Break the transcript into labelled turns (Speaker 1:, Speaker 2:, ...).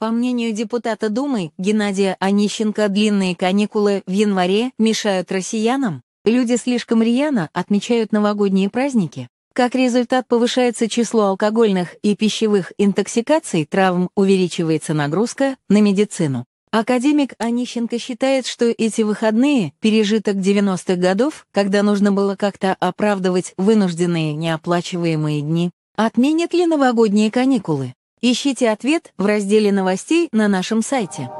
Speaker 1: По мнению депутата Думы Геннадия Онищенко, длинные каникулы в январе мешают россиянам. Люди слишком рьяно отмечают новогодние праздники. Как результат, повышается число алкогольных и пищевых интоксикаций, травм увеличивается нагрузка на медицину. Академик Онищенко считает, что эти выходные – пережиток 90-х годов, когда нужно было как-то оправдывать вынужденные неоплачиваемые дни. Отменят ли новогодние каникулы? Ищите ответ в разделе новостей на нашем сайте.